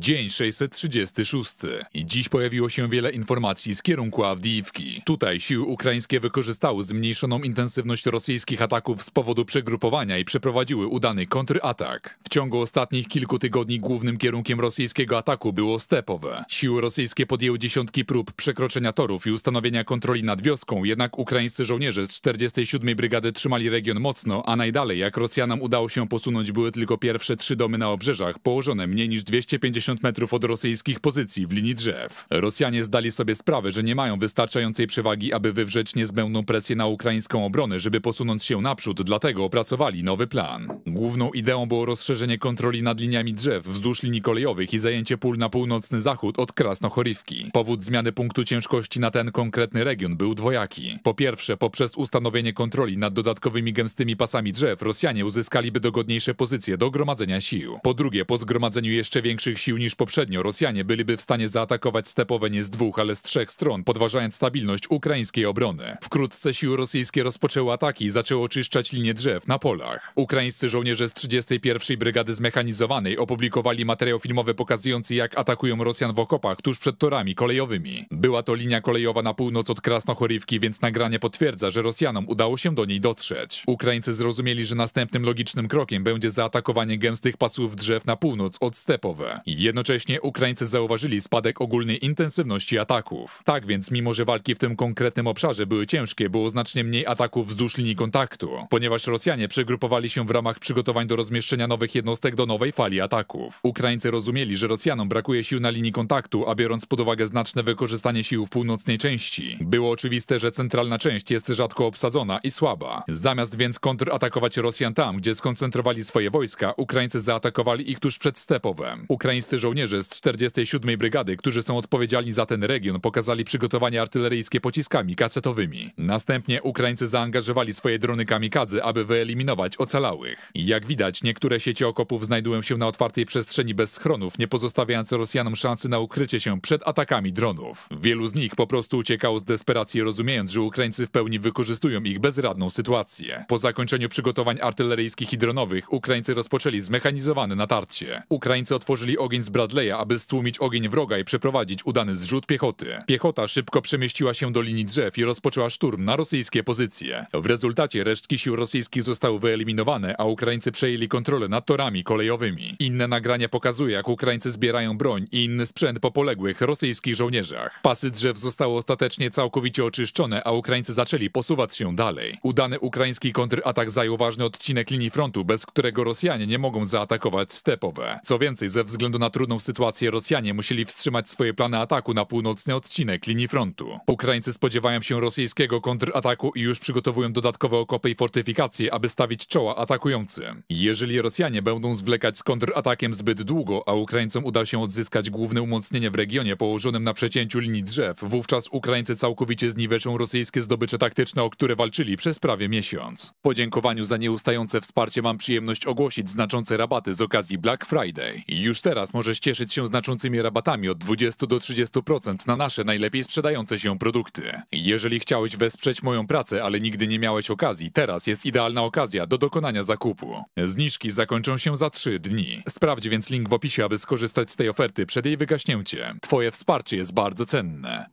Dzień 636. Dziś pojawiło się wiele informacji z kierunku Awdijiwki. Tutaj siły ukraińskie wykorzystały zmniejszoną intensywność rosyjskich ataków z powodu przegrupowania i przeprowadziły udany kontratak. W ciągu ostatnich kilku tygodni głównym kierunkiem rosyjskiego ataku było stepowe. Siły rosyjskie podjęły dziesiątki prób przekroczenia torów i ustanowienia kontroli nad wioską, jednak ukraińscy żołnierze z 47. Brygady trzymali region mocno, a najdalej jak Rosjanom udało się posunąć były tylko pierwsze trzy domy na obrzeżach, położone mniej niż 250 metrów od rosyjskich pozycji w linii drzew. Rosjanie zdali sobie sprawę, że nie mają wystarczającej przewagi, aby wywrzeć niezbędną presję na ukraińską obronę, żeby posunąć się naprzód, dlatego opracowali nowy plan. Główną ideą było rozszerzenie kontroli nad liniami drzew wzdłuż linii kolejowych i zajęcie pól na północny zachód od Krasnochorywki. Powód zmiany punktu ciężkości na ten konkretny region był dwojaki. Po pierwsze, poprzez ustanowienie kontroli nad dodatkowymi gęstymi pasami drzew, Rosjanie uzyskaliby dogodniejsze pozycje do gromadzenia sił. Po drugie, po zgromadzeniu jeszcze większych sił niż poprzednio Rosjanie byliby w stanie zaatakować stepowe nie z dwóch, ale z trzech stron, podważając stabilność ukraińskiej obrony. Wkrótce siły rosyjskie rozpoczęły ataki i zaczęły oczyszczać linie drzew na polach. Ukraińscy żołnierze z 31. Brygady Zmechanizowanej opublikowali materiał filmowy pokazujący jak atakują Rosjan w okopach tuż przed torami kolejowymi. Była to linia kolejowa na północ od Krasnochorywki, więc nagranie potwierdza, że Rosjanom udało się do niej dotrzeć. Ukraińcy zrozumieli, że następnym logicznym krokiem będzie zaatakowanie gęstych pasów drzew na północ od stepowe. Jednocześnie Ukraińcy zauważyli spadek ogólnej intensywności ataków. Tak więc, mimo że walki w tym konkretnym obszarze były ciężkie, było znacznie mniej ataków wzdłuż linii kontaktu, ponieważ Rosjanie przegrupowali się w ramach przygotowań do rozmieszczenia nowych jednostek do nowej fali ataków. Ukraińcy rozumieli, że Rosjanom brakuje sił na linii kontaktu, a biorąc pod uwagę znaczne wykorzystanie sił w północnej części, było oczywiste, że centralna część jest rzadko obsadzona i słaba. Zamiast więc kontratakować Rosjan tam, gdzie skoncentrowali swoje wojska, Ukraińcy zaatakowali ich tuż przed Stepowem. Ukraińscy żołnierze z 47. Brygady, którzy są odpowiedzialni za ten region, pokazali przygotowania artyleryjskie pociskami kasetowymi. Następnie Ukraińcy zaangażowali swoje drony kamikadze, aby wyeliminować ocalałych. Jak widać, niektóre sieci okopów znajdują się na otwartej przestrzeni bez schronów, nie pozostawiając Rosjanom szansy na ukrycie się przed atakami dronów. Wielu z nich po prostu uciekało z desperacji, rozumiejąc, że Ukraińcy w pełni wykorzystują ich bezradną sytuację. Po zakończeniu przygotowań artyleryjskich i dronowych, Ukraińcy rozpoczęli zmechanizowane natarcie. Ukraińcy otworzyli ogień z Bradley'a, aby stłumić ogień wroga i przeprowadzić udany zrzut piechoty. Piechota szybko przemieściła się do linii drzew i rozpoczęła szturm na rosyjskie pozycje. W rezultacie resztki sił rosyjskich zostały wyeliminowane, a Ukraińcy przejęli kontrolę nad torami kolejowymi. Inne nagrania pokazuje, jak Ukraińcy zbierają broń i inny sprzęt po poległych rosyjskich żołnierzach. Pasy drzew zostały ostatecznie całkowicie oczyszczone, a Ukraińcy zaczęli posuwać się dalej. Udany ukraiński kontratak zajął ważny odcinek linii frontu, bez którego Rosjanie nie mogą zaatakować stepowe. Co więcej, ze względu na trudności trudną sytuację Rosjanie musieli wstrzymać swoje plany ataku na północny odcinek linii frontu. Ukraińcy spodziewają się rosyjskiego kontrataku i już przygotowują dodatkowe okopy i fortyfikacje, aby stawić czoła atakującym. Jeżeli Rosjanie będą zwlekać z kontratakiem zbyt długo, a Ukraińcom uda się odzyskać główne umocnienie w regionie położonym na przecięciu linii drzew, wówczas Ukraińcy całkowicie zniweczą rosyjskie zdobycze taktyczne, o które walczyli przez prawie miesiąc. Po dziękowaniu za nieustające wsparcie mam przyjemność ogłosić znaczące rabaty z okazji Black Friday. Już teraz może możesz cieszyć się znaczącymi rabatami od 20 do 30% na nasze najlepiej sprzedające się produkty. Jeżeli chciałeś wesprzeć moją pracę, ale nigdy nie miałeś okazji, teraz jest idealna okazja do dokonania zakupu. Zniżki zakończą się za 3 dni. Sprawdź więc link w opisie, aby skorzystać z tej oferty przed jej wygaśnięciem. Twoje wsparcie jest bardzo cenne.